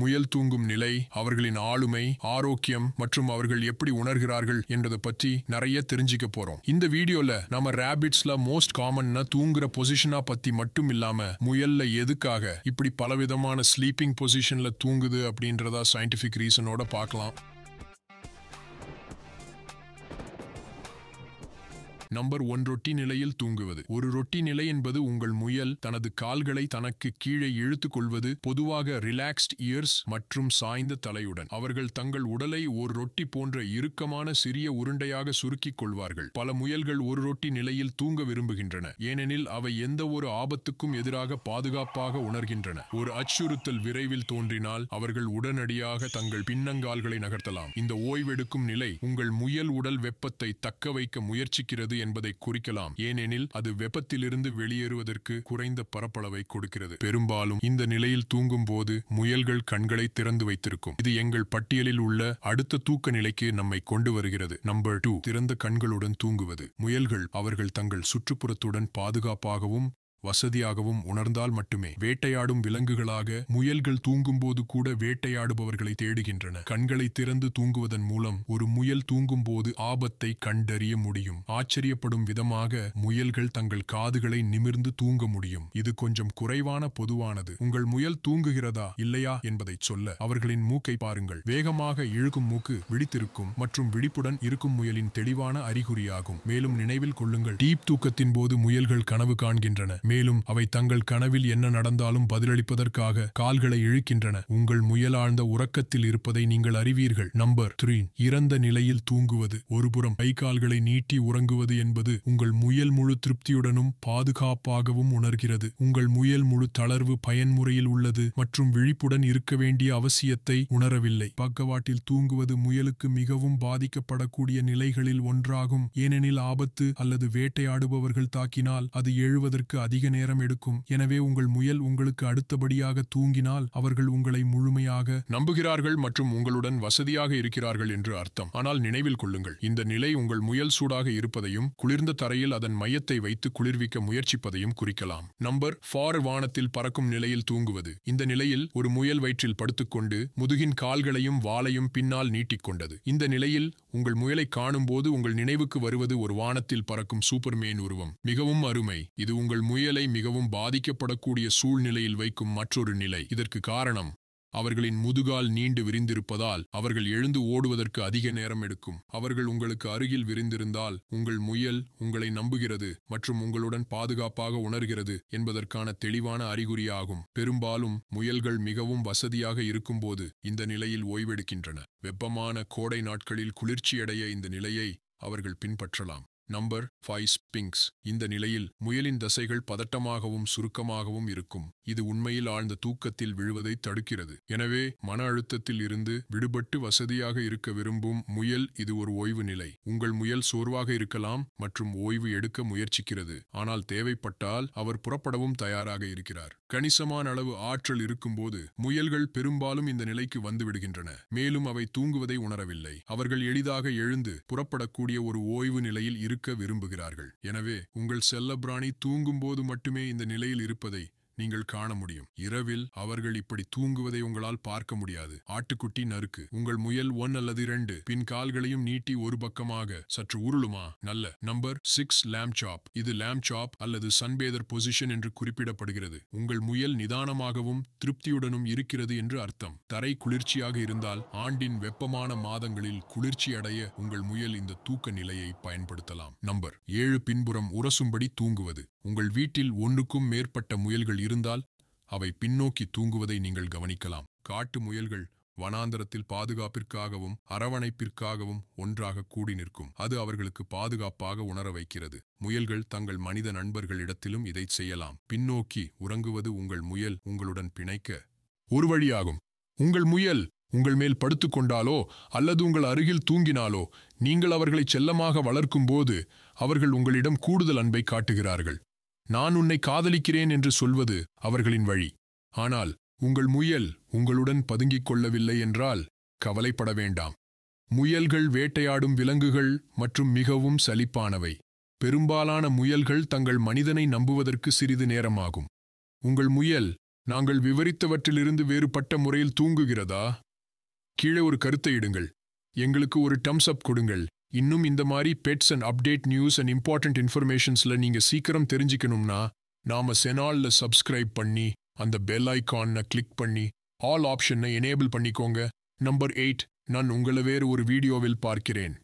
முயல் தூங்கும் நிலை அவர்களின் ஆளுமை ஆரோக்கியம் மற்றும் அவர்கள் எப்படி உணர்கிறார்கள் என்றதை பற்றி நிறைய தெரிஞ்சுக்க போறோம் இந்த வீடியோல நம்ம ரேபிட்ஸ்ல மோஸ்ட் காமன் தூங்குற பொசிஷனா பத்தி மட்டும் இல்லாம முயல்ல எதுக்காக இப்படி பலவிதமான ஸ்லீப்பிங் பொசிஷன்ல தூங்குது அப்படின்றதா சயின்டிபிக் ரீசனோட பார்க்கலாம் நம்பர் ஒன் ரொட்டி நிலையில் தூங்குவது ஒரு ரொட்டி நிலை என்பது உங்கள் முயல் தனது கால்களை தனக்கு கீழே இழுத்துக் கொள்வது பொதுவாக ரிலாக்ஸ்ட் இயர்ஸ் மற்றும் சாய்ந்த தலையுடன் அவர்கள் தங்கள் உடலை ஒரு ரொட்டி போன்ற இறுக்கமான சிறிய உருண்டையாக சுருக்கிக் கொள்வார்கள் பல முயல்கள் ஒரு ரொட்டி நிலையில் தூங்க விரும்புகின்றன ஏனெனில் அவை எந்த ஒரு ஆபத்துக்கும் எதிராக பாதுகாப்பாக உணர்கின்றன ஒரு அச்சுறுத்தல் விரைவில் தோன்றினால் அவர்கள் உடனடியாக தங்கள் பின்னங்கால்களை நகர்த்தலாம் இந்த ஓய்வெடுக்கும் நிலை உங்கள் முயல் உடல் வெப்பத்தை தக்க வைக்க முயற்சிக்கிறது என்பதை குறிக்கலாம் ஏனெனில் அது வெப்பத்திலிருந்து வெளியேறுவதற்கு குறைந்த பரப்பளவை கொடுக்கிறது பெரும்பாலும் இந்த நிலையில் தூங்கும் போது முயல்கள் கண்களை திறந்து வைத்திருக்கும் இது எங்கள் பட்டியலில் உள்ள அடுத்த தூக்க நிலைக்கு நம்மை கொண்டு வருகிறது நம்பர் டூ திறந்த கண்களுடன் தூங்குவது முயல்கள் அவர்கள் தங்கள் சுற்றுப்புறத்துடன் பாதுகாப்பாகவும் வசதியாகவும் உணர்ந்தால் மட்டுமே வேட்டையாடும் விலங்குகளாக முயல்கள் தூங்கும்போது கூட வேட்டையாடுபவர்களை தேடுகின்றன கண்களை திறந்து தூங்குவதன் மூலம் ஒரு முயல் தூங்கும்போது ஆபத்தை கண்டறிய முடியும் ஆச்சரியப்படும் விதமாக முயல்கள் தங்கள் காதுகளை நிமிர்ந்து தூங்க முடியும் இது கொஞ்சம் குறைவான பொதுவானது உங்கள் முயல் தூங்குகிறதா இல்லையா என்பதை சொல்ல அவர்களின் மூக்கை பாருங்கள் வேகமாக இழுக்கும் மூக்கு விழித்திருக்கும் மற்றும் விழிப்புடன் இருக்கும் முயலின் தெளிவான அறிகுறியாகும் மேலும் நினைவில் கொள்ளுங்கள் டீப் தூக்கத்தின் போது முயல்கள் கனவு காண்கின்றன மேலும் அவை தங்கள் கனவில் என்ன நடந்தாலும் பதிலளிப்பதற்காக கால்களை இழுக்கின்றன உங்கள் முயலாழ்ந்த உறக்கத்தில் இருப்பதை நீங்கள் அறிவீர்கள் நம்பர் த்ரீ இறந்த நிலையில் தூங்குவது ஒருபுறம் கை கால்களை நீட்டி உறங்குவது என்பது உங்கள் முயல் முழு திருப்தியுடனும் பாதுகாப்பாகவும் உணர்கிறது உங்கள் முயல் முழு தளர்வு பயன்முறையில் உள்ளது மற்றும் விழிப்புடன் இருக்க வேண்டிய அவசியத்தை உணரவில்லை பக்கவாட்டில் தூங்குவது முயலுக்கு மிகவும் பாதிக்கப்படக்கூடிய நிலைகளில் ஒன்றாகும் ஏனெனில் ஆபத்து அல்லது வேட்டையாடுபவர்கள் தாக்கினால் அது எழுவதற்கு அதிக அதிக நேரம் எடுக்கும் எனவே உங்கள் முயல் உங்களுக்கு அடுத்தபடியாக தூங்கினால் அவர்கள் உங்களை முழுமையாக நம்புகிறார்கள் மற்றும் உங்களுடன் வசதியாக இருக்கிறார்கள் என்று அர்த்தம் ஆனால் நினைவில் கொள்ளுங்கள் இந்த நிலை உங்கள் முயல் சூடாக இருப்பதையும் குளிர்ந்த தரையில் அதன் மையத்தை வைத்து குளிர்விக்க முயற்சிப்பதையும் குறிக்கலாம் நம்பர் ஃபார் வானத்தில் பறக்கும் நிலையில் தூங்குவது இந்த நிலையில் ஒரு முயல் வயிற்றில் படுத்துக்கொண்டு முதுகின் கால்களையும் வாலையும் பின்னால் நீட்டிக்கொண்டது இந்த நிலையில் உங்கள் முயலை காணும்போது உங்கள் நினைவுக்கு வருவது ஒரு வானத்தில் பறக்கும் சூப்பர்மேன் உருவம் மிகவும் அருமை இது உங்கள் முயல் உடல்நிலை மிகவும் பாதிக்கப்படக்கூடிய சூழ்நிலையில் வைக்கும் மற்றொரு நிலை இதற்கு காரணம் அவர்களின் முதுகால் நீண்டு விரிந்திருப்பதால் அவர்கள் எழுந்து ஓடுவதற்கு அதிக நேரம் எடுக்கும் அவர்கள் உங்களுக்கு அருகில் விரிந்திருந்தால் உங்கள் முயல் உங்களை நம்புகிறது மற்றும் உங்களுடன் பாதுகாப்பாக உணர்கிறது என்பதற்கான தெளிவான அறிகுறியாகும் பெரும்பாலும் முயல்கள் மிகவும் வசதியாக இருக்கும்போது இந்த நிலையில் ஓய்வெடுக்கின்றன வெப்பமான கோடை நாட்களில் குளிர்ச்சியடைய இந்த நிலையை அவர்கள் பின்பற்றலாம் நம்பர் ஃபைவ் ஸ்பிங்ஸ் இந்த நிலையில் முயலின் தசைகள் பதட்டமாகவும் சுருக்கமாகவும் இருக்கும் இது உண்மையில் ஆழ்ந்த தூக்கத்தில் விழுவதை தடுக்கிறது எனவே மன அழுத்தத்தில் இருந்து விடுபட்டு வசதியாக இருக்க விரும்பும் முயல் இது ஒரு ஓய்வு நிலை உங்கள் முயல் சோர்வாக இருக்கலாம் மற்றும் ஓய்வு எடுக்க முயற்சிக்கிறது ஆனால் தேவைப்பட்டால் அவர் புறப்படவும் தயாராக இருக்கிறார் கணிசமான அளவு ஆற்றல் இருக்கும்போது முயல்கள் பெரும்பாலும் இந்த நிலைக்கு வந்துவிடுகின்றன மேலும் அவை தூங்குவதை உணரவில்லை அவர்கள் எளிதாக எழுந்து புறப்படக்கூடிய ஒரு ஓய்வு நிலையில் இருக்க இருக்க விரும்புகிறார்கள் எனவே உங்கள் செல்லப்பிராணி தூங்கும்போது மட்டுமே இந்த நிலையில் இருப்பதை நீங்கள் காண முடியும் இரவில் அவர்கள் இப்படி தூங்குவதை உங்களால் பார்க்க முடியாது ஆட்டுக்குட்டி நறுக்கு உங்கள் முயல் ஒன் அல்லது இரண்டு பின் கால்களையும் நீட்டி ஒரு பக்கமாக சற்று உருளுமா நல்ல நம்பர் சிக்ஸ் லேம் சாப் இது லேம் சாப் அல்லது சன்பேதர் பொசிஷன் என்று குறிப்பிடப்படுகிறது உங்கள் முயல் நிதானமாகவும் திருப்தியுடனும் இருக்கிறது என்று அர்த்தம் தரை குளிர்ச்சியாக இருந்தால் ஆண்டின் வெப்பமான மாதங்களில் குளிர்ச்சி அடைய உங்கள் முயல் இந்த தூக்க நிலையை பயன்படுத்தலாம் நம்பர் ஏழு பின்புறம் உரசும்படி தூங்குவது உங்கள் வீட்டில் ஒன்றுக்கும் மேற்பட்ட முயல்கள் இருந்தால் அவை பின்னோக்கி தூங்குவதை நீங்கள் கவனிக்கலாம் காட்டு முயல்கள் வனாந்தரத்தில் பாதுகாப்பிற்காகவும் அரவணைப்பிற்காகவும் ஒன்றாக கூடி நிற்கும் அது அவர்களுக்கு பாதுகாப்பாக உணர வைக்கிறது முயல்கள் தங்கள் மனித நண்பர்களிடத்திலும் இதை செய்யலாம் பின்னோக்கி உறங்குவது உங்கள் முயல் உங்களுடன் பிணைக்க ஒரு வழியாகும் உங்கள் முயல் உங்கள் மேல் படுத்துக்கொண்டாலோ அல்லது உங்கள் அருகில் தூங்கினாலோ நீங்கள் அவர்களை செல்லமாக வளர்க்கும்போது அவர்கள் உங்களிடம் கூடுதல் அன்பை காட்டுகிறார்கள் நான் உன்னை காதலிக்கிறேன் என்று சொல்வது அவர்களின் வழி ஆனால் உங்கள் முயல் உங்களுடன் பதுங்கிக் கொள்ளவில்லை என்றால் கவலைப்பட வேண்டாம் முயல்கள் வேட்டையாடும் விலங்குகள் மற்றும் மிகவும் சலிப்பானவை பெரும்பாலான முயல்கள் தங்கள் மனிதனை நம்புவதற்கு சிறிது நேரமாகும் உங்கள் முயல் நாங்கள் விவரித்தவற்றிலிருந்து வேறுபட்ட முறையில் தூங்குகிறதா கீழே ஒரு கருத்தை இடுங்கள் எங்களுக்கு ஒரு டம்ஸ் அப் கொடுங்கள் இன்னும் இந்த மாதிரி பெட்ஸ் and update news and important இன்ஃபர்மேஷன்ஸில் நீங்கள் சீக்கிரம் தெரிஞ்சுக்கணும்னா நாம் செனாலில் சப்ஸ்கிரைப் பண்ணி அந்த பெல் ஐக்கானை கிளிக் பண்ணி ஆல் ஆப்ஷனை எனேபிள் பண்ணிக்கோங்க நம்பர் எயிட் நான் உங்களை வேறு ஒரு வீடியோவில் பார்க்கிறேன்